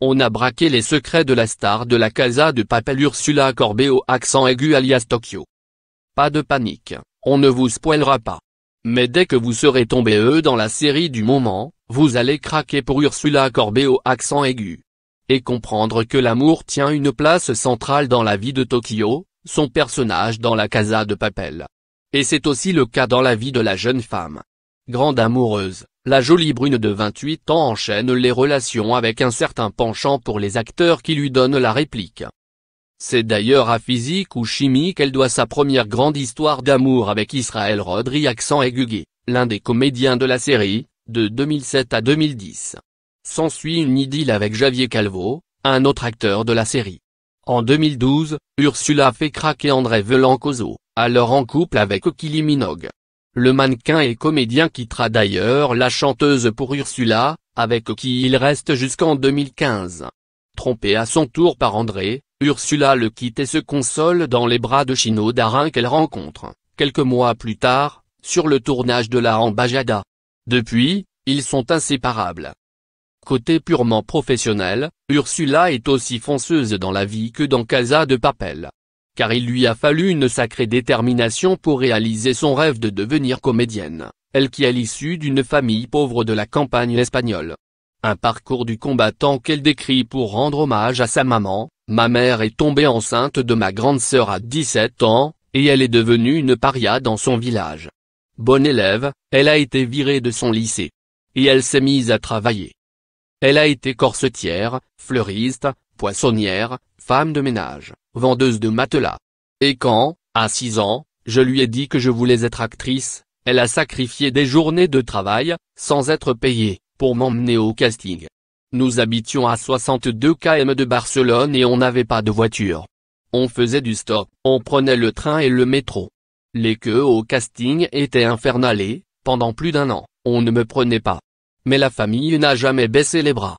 On a braqué les secrets de la star de la Casa de Papel Ursula Corbeo accent aigu alias Tokyo. Pas de panique, on ne vous spoilera pas. Mais dès que vous serez tombé eux dans la série du moment, vous allez craquer pour Ursula Corbeau accent aigu. Et comprendre que l'amour tient une place centrale dans la vie de Tokyo, son personnage dans la Casa de Papel. Et c'est aussi le cas dans la vie de la jeune femme. Grande amoureuse, la jolie brune de 28 ans enchaîne les relations avec un certain penchant pour les acteurs qui lui donnent la réplique. C'est d'ailleurs à physique ou chimie qu'elle doit sa première grande histoire d'amour avec Israël Rodri accent Gugu, l'un des comédiens de la série, de 2007 à 2010. S'ensuit une idylle avec Javier Calvo, un autre acteur de la série. En 2012, Ursula fait craquer André Velancozo, alors en couple avec Kylie Minogue le mannequin et comédien quittera d'ailleurs la chanteuse pour Ursula, avec qui il reste jusqu'en 2015. Trompé à son tour par André, Ursula le quitte et se console dans les bras de Chino Darin qu'elle rencontre, quelques mois plus tard, sur le tournage de la Rambajada. Depuis, ils sont inséparables. Côté purement professionnel, Ursula est aussi fonceuse dans la vie que dans Casa de Papel car il lui a fallu une sacrée détermination pour réaliser son rêve de devenir comédienne, elle qui est l'issue d'une famille pauvre de la campagne espagnole. Un parcours du combattant qu'elle décrit pour rendre hommage à sa maman, ma mère est tombée enceinte de ma grande sœur à 17 ans, et elle est devenue une paria dans son village. Bonne élève, elle a été virée de son lycée. Et elle s'est mise à travailler. Elle a été corsetière, fleuriste, poissonnière, femme de ménage, vendeuse de matelas. Et quand, à 6 ans, je lui ai dit que je voulais être actrice, elle a sacrifié des journées de travail, sans être payée, pour m'emmener au casting. Nous habitions à 62 km de Barcelone et on n'avait pas de voiture. On faisait du stop, on prenait le train et le métro. Les queues au casting étaient infernales et, pendant plus d'un an, on ne me prenait pas mais la famille n'a jamais baissé les bras.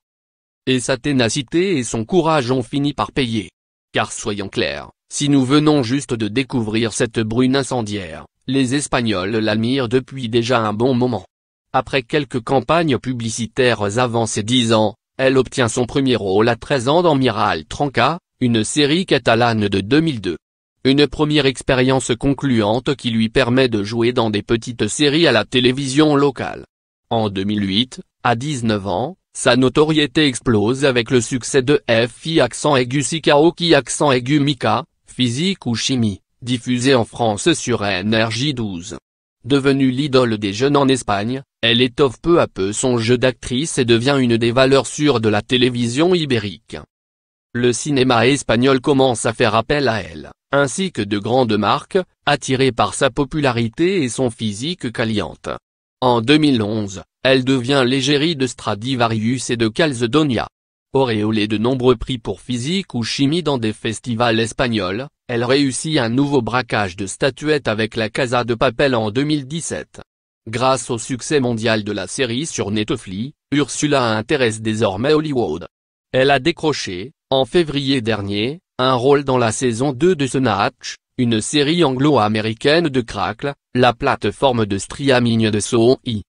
Et sa ténacité et son courage ont fini par payer. Car soyons clairs, si nous venons juste de découvrir cette brune incendiaire, les Espagnols l'admirent depuis déjà un bon moment. Après quelques campagnes publicitaires avant ses 10 ans, elle obtient son premier rôle à 13 ans dans Miral Tranca, une série catalane de 2002. Une première expérience concluante qui lui permet de jouer dans des petites séries à la télévision locale. En 2008, à 19 ans, sa notoriété explose avec le succès de Fi accent aigu Sikaoki accent aigu Mika, physique ou chimie, diffusée en France sur NRJ12. Devenue l'idole des jeunes en Espagne, elle étoffe peu à peu son jeu d'actrice et devient une des valeurs sûres de la télévision ibérique. Le cinéma espagnol commence à faire appel à elle, ainsi que de grandes marques, attirées par sa popularité et son physique caliente. En 2011, elle devient l'égérie de Stradivarius et de Calzedonia. Auréolée de nombreux prix pour physique ou chimie dans des festivals espagnols, elle réussit un nouveau braquage de statuettes avec la Casa de Papel en 2017. Grâce au succès mondial de la série sur Netflix, Ursula intéresse désormais Hollywood. Elle a décroché, en février dernier, un rôle dans la saison 2 de Snatch, une série anglo-américaine de Crackle, la plateforme de streaming de Sony. i